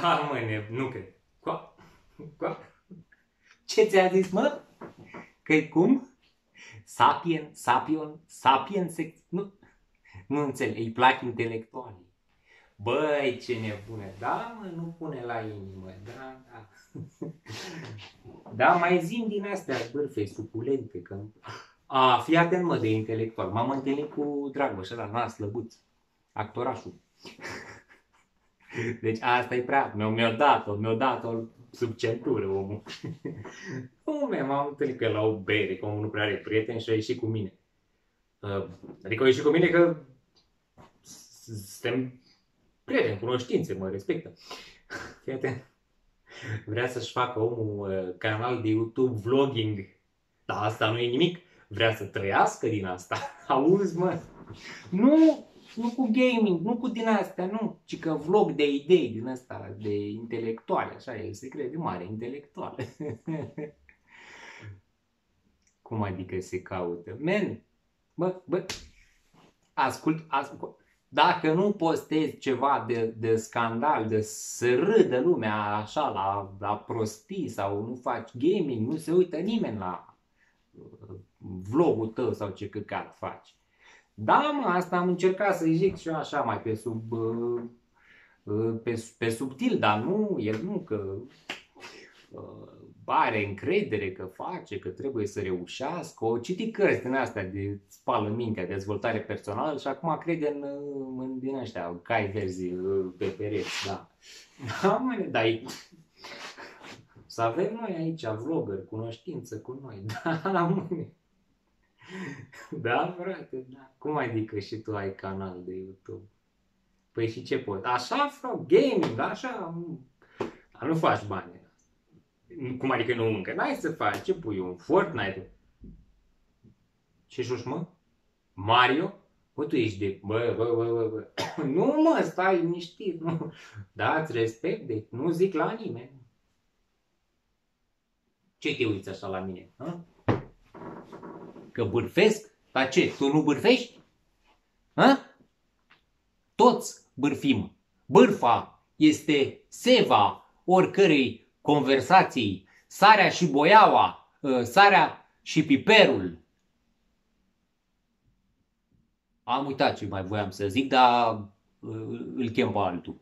Da, mă, ne, nu cred. Coa? Coa? Ce ți-a zis, mă? că cum? Sapien, sapion, sapien, sex... Nu, nu înțeleg, îi plac intelectualii. Băi, ce nebune, da, mă, nu pune la inimă, da, da. da, mai zim din astea, bârfe, suculente, că... A, fii atent, mă, de intelectual. M-am întâlnit cu Dragoș ăla, n-a slăbuț, actorașul. Deci asta e prea, mi-o, mi dat-o, mi-o dat-o sub centură omul. Omule, m-am întâlnit că la o bere, că omul nu prea are prieteni și a ieșit cu mine. Uh, adică a ieșit cu mine că suntem prieteni, cunoștințe, mă respectă. Fii Vrea să-și facă omul uh, canal de YouTube vlogging. Dar asta nu e nimic. Vrea să trăiască din asta. Auzi, mă. Nu nu cu gaming, nu cu din astea, nu, ci că vlog de idei din asta, de intelectuale, așa, el se crede mare intelectual. Cum adică se caută? Men, bă, bă, ascult, ascult, dacă nu postezi ceva de, de scandal, de să râdă lumea așa la, la prostii sau nu faci gaming, nu se uită nimeni la uh, vlogul tău sau ce căcat faci. Da, mă, asta am încercat să-i zic și eu așa, mai pe sub, uh, uh, pe, pe subtil, dar nu, el nu, că uh, are încredere că face, că trebuie să reușească. O citi cărți din astea de spală mintea, dezvoltare personală și acum crede în, în din ăștia, cai verzi pe pereți, da. Da, mă, dar e... Să avem noi aici vlogger, cunoștință cu noi, da, mă. da, frate, da. Cum adică și tu ai canal de YouTube? Păi și ce pot? Așa, frau, gaming, așa, dar nu faci bani. Cum adică nu încă? N-ai să faci, ce pui un Fortnite? Ce joci, mă? Mario? Bă, tu ești de... Bă, bă, bă, bă, bă. nu, mă, stai liniștit, nu. îți respect, deci nu zic la nimeni. Ce te uiți așa la mine? Hă? Că bârfesc? Dar ce, tu nu bârfești? Ha? Toți bârfim. Bârfa este seva oricărei conversații. Sarea și boiaua, ă, sarea și piperul. Am uitat ce mai voiam să zic, dar ă, îl chem pe altul.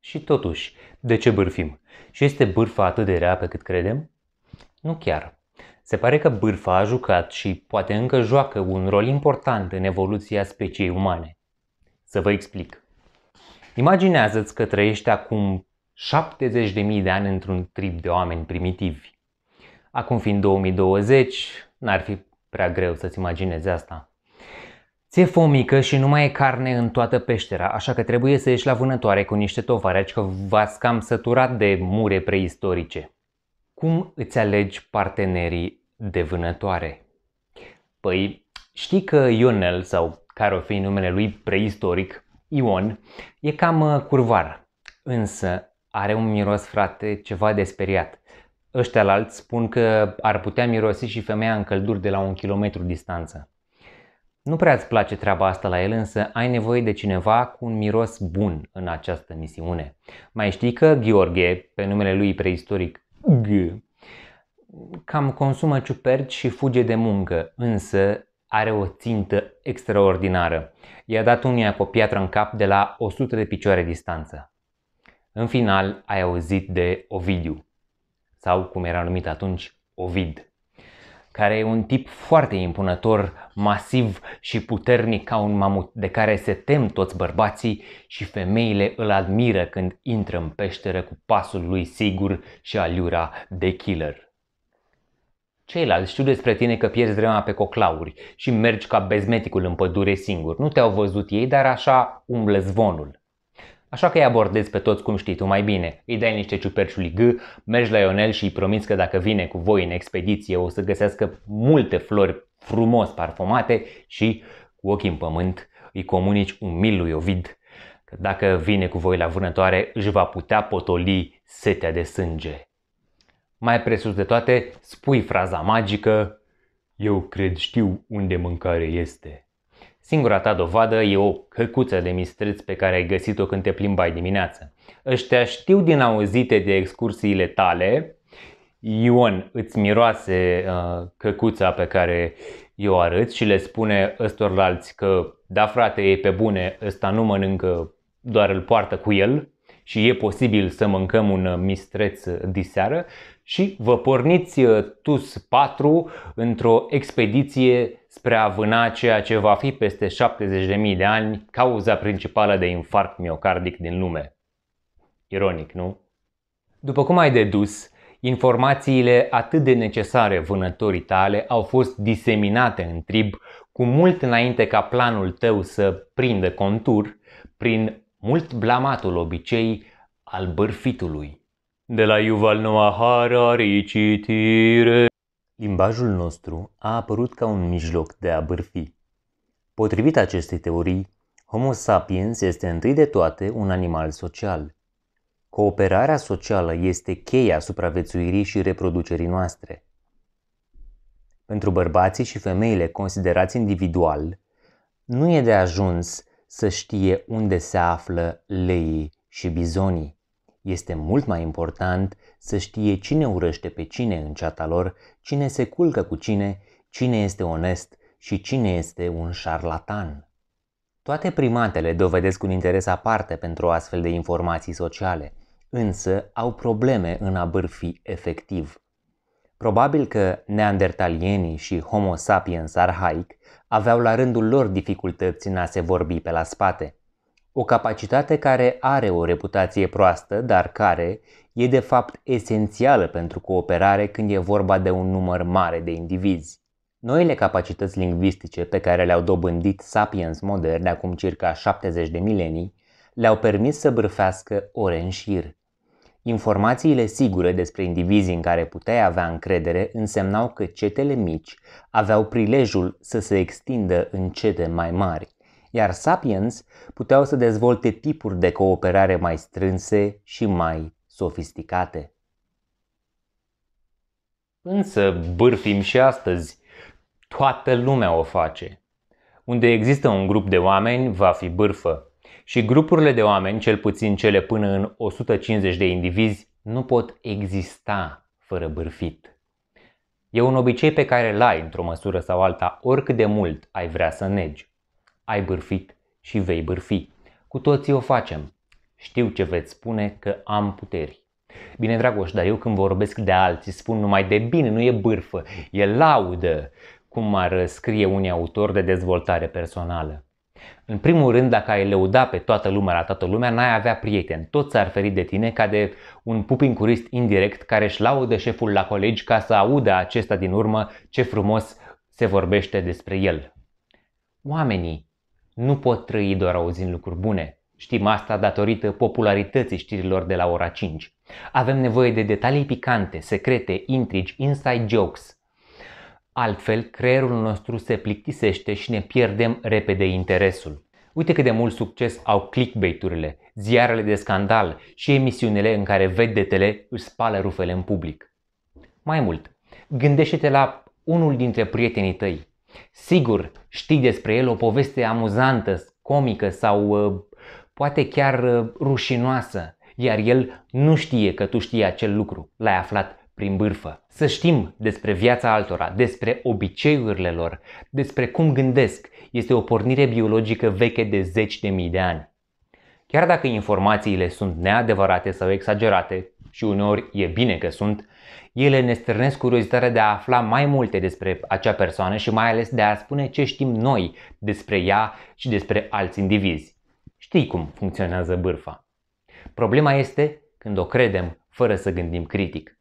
Și totuși, de ce bârfim? Și este bârfa atât de rea pe cât credem? Nu chiar. Se pare că bârfa a jucat și poate încă joacă un rol important în evoluția speciei umane. Să vă explic. Imaginează-ți că trăiești acum 70.000 de ani într-un trip de oameni primitivi. Acum fiind 2020, n-ar fi prea greu să-ți imaginezi asta. Ți-e fomică și nu mai e carne în toată peștera, așa că trebuie să ieși la vânătoare cu niște tovareci că v-ați cam săturat de mure preistorice. Cum îți alegi partenerii de vânătoare? Păi, știi că Ionel, sau care o fi numele lui preistoric, Ion, e cam uh, curvar, însă are un miros, frate, ceva de speriat. Ăștia alți spun că ar putea mirosi și femeia în călduri de la un kilometru distanță. Nu prea îți place treaba asta la el, însă ai nevoie de cineva cu un miros bun în această misiune. Mai știi că Gheorghe, pe numele lui preistoric G. Cam consumă ciuperci și fuge de muncă, însă are o țintă extraordinară. I-a dat unia cu o piatră în cap de la 100 de picioare distanță. În final, ai auzit de Ovidiu, sau cum era numit atunci, Ovid care e un tip foarte impunător, masiv și puternic ca un mamut, de care se tem toți bărbații și femeile îl admiră când intră în peșteră cu pasul lui sigur și aliura de killer. Ceilalți știu despre tine că pierzi vremea pe coclauri și mergi ca bezmeticul în pădure singur. Nu te-au văzut ei, dar așa umblă zvonul. Așa că îi abordezi pe toți cum știi tu mai bine. Îi dai niște ciuperciuli G, mergi la Ionel și îi promiți că dacă vine cu voi în expediție o să găsească multe flori frumos parfumate și cu ochii în pământ îi comunici mil lui Ovid că dacă vine cu voi la vânătoare își va putea potoli setea de sânge. Mai presus de toate, spui fraza magică Eu cred știu unde mâncare este. Singura ta dovadă e o căcuță de mistreți pe care ai găsit-o când te plimbai dimineață. Ăștia știu din auzite de excursiile tale. Ion îți miroase uh, căcuța pe care i-o arăți și le spune ăstorlalți că da frate e pe bune, ăsta nu mănâncă, doar îl poartă cu el și e posibil să mâncăm un uh, mistreț uh, diseară și vă porniți uh, TUS 4 într-o expediție spre a vâna ceea ce va fi peste 70.000 de ani cauza principală de infarct miocardic din lume. Ironic, nu? După cum ai dedus, Informațiile atât de necesare vânătorii tale au fost diseminate în trib cu mult înainte ca planul tău să prindă contur, prin mult blamatul obicei al bârfitului. De la Yuval Noah Harari citire. Limbajul nostru a apărut ca un mijloc de a bârfi. Potrivit acestei teorii, Homo sapiens este întâi de toate un animal social. Cooperarea socială este cheia supraviețuirii și reproducerii noastre. Pentru bărbații și femeile considerați individual, nu e de ajuns să știe unde se află leii și bizonii. Este mult mai important să știe cine urăște pe cine în ceata lor, cine se culcă cu cine, cine este onest și cine este un șarlatan. Toate primatele dovedesc un interes aparte pentru astfel de informații sociale, însă au probleme în a bârfi efectiv. Probabil că neandertalienii și Homo sapiens arhaic aveau la rândul lor dificultăți în a se vorbi pe la spate. O capacitate care are o reputație proastă, dar care e de fapt esențială pentru cooperare când e vorba de un număr mare de indivizi. Noile capacități lingvistice pe care le-au dobândit sapiens moderni acum circa 70 de milenii le-au permis să bârfească ore în șir. Informațiile sigure despre indivizii în care puteai avea încredere însemnau că cetele mici aveau prilejul să se extindă în cete mai mari, iar sapiens puteau să dezvolte tipuri de cooperare mai strânse și mai sofisticate. Însă bârfim și astăzi. Toată lumea o face. Unde există un grup de oameni, va fi bârfă și grupurile de oameni, cel puțin cele până în 150 de indivizi, nu pot exista fără bârfit. E un obicei pe care îl ai într-o măsură sau alta oricât de mult ai vrea să negi. Ai bârfit și vei bârfi. Cu toții o facem. Știu ce veți spune că am puteri. Bine, Dragoș, dar eu când vorbesc de alții spun numai de bine, nu e bârfă, e laudă, cum ar scrie unii autor de dezvoltare personală. În primul rând, dacă ai lăuda pe toată lumea la toată lumea, n-ai avea prieteni. Toți s-ar feri de tine ca de un pupincurist indirect care își laudă șeful la colegi ca să audă acesta din urmă ce frumos se vorbește despre el. Oamenii nu pot trăi doar auzind lucruri bune. Știm asta datorită popularității știrilor de la ora 5. Avem nevoie de detalii picante, secrete, intrigi, inside jokes – Altfel, creierul nostru se plictisește și ne pierdem repede interesul. Uite cât de mult succes au clickbait-urile, ziarele de scandal și emisiunile în care vedetele își spală rufele în public. Mai mult, gândește-te la unul dintre prietenii tăi. Sigur, știi despre el o poveste amuzantă, comică sau uh, poate chiar uh, rușinoasă, iar el nu știe că tu știi acel lucru, l-ai aflat prin bârfă. Să știm despre viața altora, despre obiceiurile lor, despre cum gândesc. Este o pornire biologică veche de zeci de mii de ani. Chiar dacă informațiile sunt neadevărate sau exagerate, și uneori e bine că sunt, ele ne stârnesc curiozitatea de a afla mai multe despre acea persoană și mai ales de a spune ce știm noi despre ea și despre alți indivizi. Știi cum funcționează bârfa. Problema este când o credem fără să gândim critic.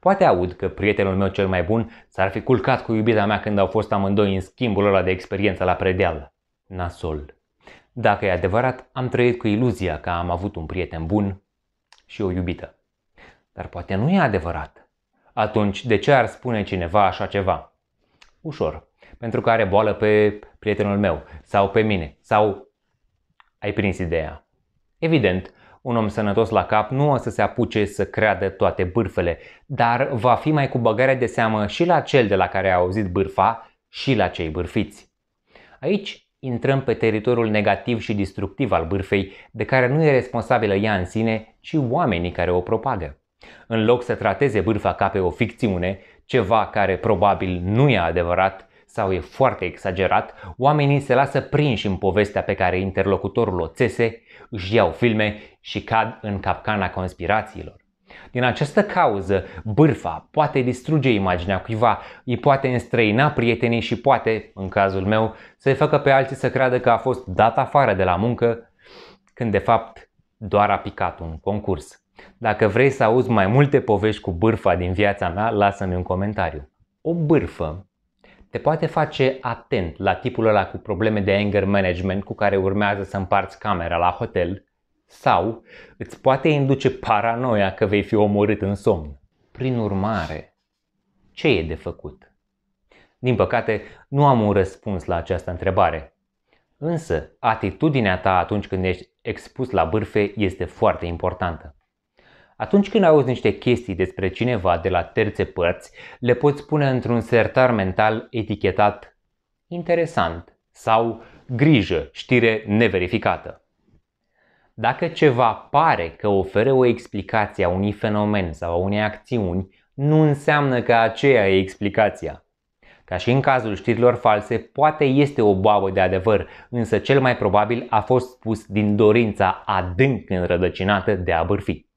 Poate aud că prietenul meu cel mai bun s-ar fi culcat cu iubita mea când au fost amândoi în schimbul ăla de experiență la predeal. Nasol. Dacă e adevărat, am trăit cu iluzia că am avut un prieten bun și o iubită. Dar poate nu e adevărat. Atunci, de ce ar spune cineva așa ceva? Ușor. Pentru că are boală pe prietenul meu sau pe mine sau... Ai prins ideea. Evident, un om sănătos la cap nu o să se apuce să creadă toate bârfele, dar va fi mai cu băgare de seamă și la cel de la care a auzit bârfa și la cei bârfiți. Aici intrăm pe teritoriul negativ și destructiv al bârfei, de care nu e responsabilă ea în sine, ci oamenii care o propagă. În loc să trateze bârfa ca pe o ficțiune, ceva care probabil nu e adevărat, sau e foarte exagerat, oamenii se lasă prinși în povestea pe care interlocutorul o țese, își iau filme și cad în capcana conspirațiilor. Din această cauză, bârfa poate distruge imaginea cuiva, îi poate înstrăina prietenii și poate, în cazul meu, să-i facă pe alții să creadă că a fost dat afară de la muncă, când de fapt doar a picat un concurs. Dacă vrei să auzi mai multe povești cu bârfa din viața mea, lasă-mi un comentariu. O bârfă te poate face atent la tipul ăla cu probleme de anger management cu care urmează să împarți camera la hotel sau îți poate induce paranoia că vei fi omorât în somn. Prin urmare, ce e de făcut? Din păcate, nu am un răspuns la această întrebare. Însă, atitudinea ta atunci când ești expus la bârfe este foarte importantă. Atunci când auzi niște chestii despre cineva de la terțe părți, le poți pune într-un sertar mental etichetat interesant sau grijă, știre neverificată. Dacă ceva pare că oferă o explicație a unui fenomen sau a unei acțiuni, nu înseamnă că aceea e explicația. Ca și în cazul știrilor false, poate este o babă de adevăr, însă cel mai probabil a fost spus din dorința adânc înrădăcinată de a bârfi.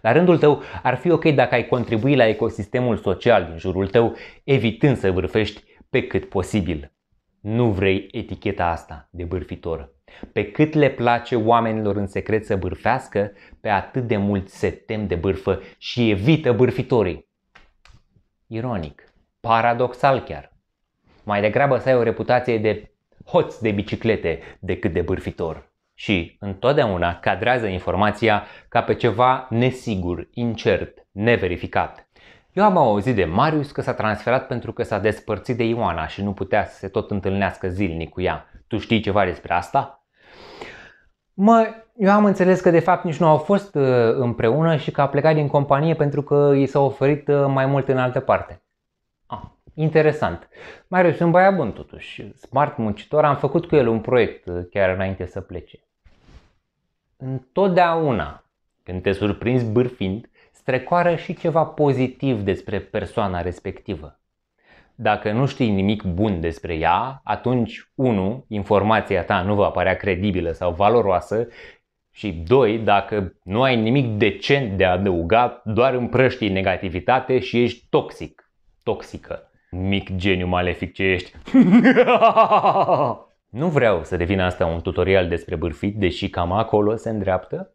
La rândul tău, ar fi ok dacă ai contribui la ecosistemul social din jurul tău, evitând să vârfești pe cât posibil. Nu vrei eticheta asta de bârfitor. Pe cât le place oamenilor în secret să bârfească, pe atât de mult se tem de bârfă și evită bârfitorii. Ironic, paradoxal chiar. Mai degrabă să ai o reputație de hoț de biciclete decât de bârfitor și întotdeauna cadrează informația ca pe ceva nesigur, incert, neverificat. Eu am auzit de Marius că s-a transferat pentru că s-a despărțit de Ioana și nu putea să se tot întâlnească zilnic cu ea. Tu știi ceva despre asta? Mă, eu am înțeles că de fapt nici nu au fost uh, împreună și că a plecat din companie pentru că i s-a oferit uh, mai mult în altă parte interesant. Mai rău, sunt băiat bun totuși, smart muncitor, am făcut cu el un proiect uh, chiar înainte să plece. Întotdeauna când te surprinzi bârfind, strecoară și ceva pozitiv despre persoana respectivă. Dacă nu știi nimic bun despre ea, atunci 1. informația ta nu va părea credibilă sau valoroasă și 2. dacă nu ai nimic decent de adăugat, doar împrăștii negativitate și ești toxic, toxică. Mic geniu malefic ce ești. nu vreau să devină asta un tutorial despre bârfit, deși cam acolo se îndreaptă.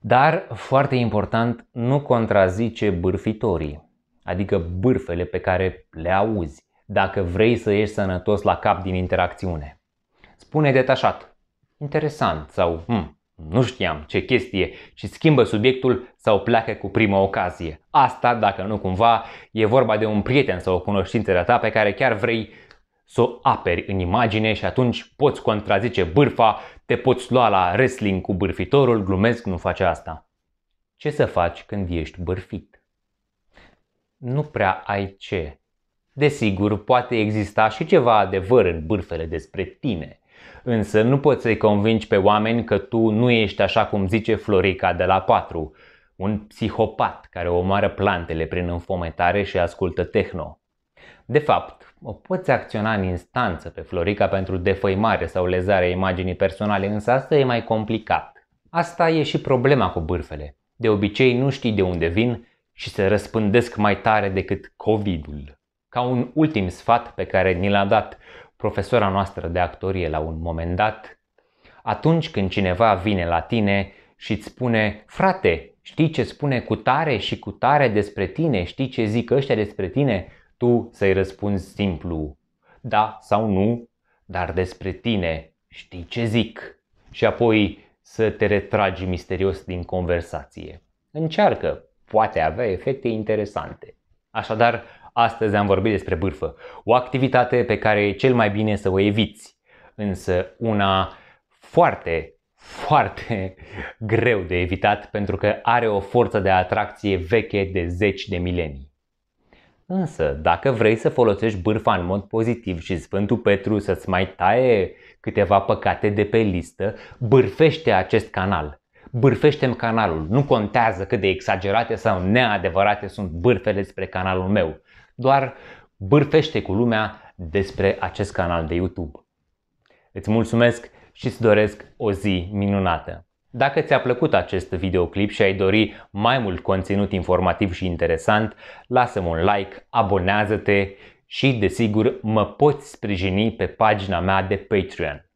Dar, foarte important, nu contrazice bârfitorii, adică bârfele pe care le auzi, dacă vrei să ieși sănătos la cap din interacțiune. Spune detașat, interesant sau hmm, nu știam ce chestie și schimbă subiectul sau pleacă cu prima ocazie. Asta, dacă nu cumva, e vorba de un prieten sau o cunoștință de ta pe care chiar vrei să o aperi în imagine și atunci poți contrazice bârfa, te poți lua la wrestling cu bârfitorul, glumesc, nu face asta. Ce să faci când ești bârfit? Nu prea ai ce. Desigur, poate exista și ceva adevăr în bârfele despre tine – Însă nu poți să-i convingi pe oameni că tu nu ești așa cum zice Florica de la 4, un psihopat care omoară plantele prin înfometare și ascultă techno. De fapt, o poți acționa în instanță pe Florica pentru defăimare sau lezarea imaginii personale, însă asta e mai complicat. Asta e și problema cu bârfele. De obicei nu știi de unde vin și se răspândesc mai tare decât COVID-ul. Ca un ultim sfat pe care ni l-a dat profesora noastră de actorie la un moment dat, atunci când cineva vine la tine și îți spune, frate, știi ce spune cu tare și cu tare despre tine, știi ce zic ăștia despre tine, tu să-i răspunzi simplu, da sau nu, dar despre tine știi ce zic. Și apoi să te retragi misterios din conversație. Încearcă, poate avea efecte interesante. Așadar, Astăzi am vorbit despre bârfă, o activitate pe care e cel mai bine să o eviți, însă una foarte, foarte greu de evitat pentru că are o forță de atracție veche de zeci de milenii. Însă, dacă vrei să folosești bârfa în mod pozitiv și Sfântul Petru să-ți mai taie câteva păcate de pe listă, bârfește acest canal. bârfește m canalul. Nu contează cât de exagerate sau neadevărate sunt bârfele spre canalul meu. Doar bârfește cu lumea despre acest canal de YouTube. Îți mulțumesc și îți doresc o zi minunată! Dacă ți-a plăcut acest videoclip și ai dori mai mult conținut informativ și interesant, lasă-mi un like, abonează-te și, desigur, mă poți sprijini pe pagina mea de Patreon.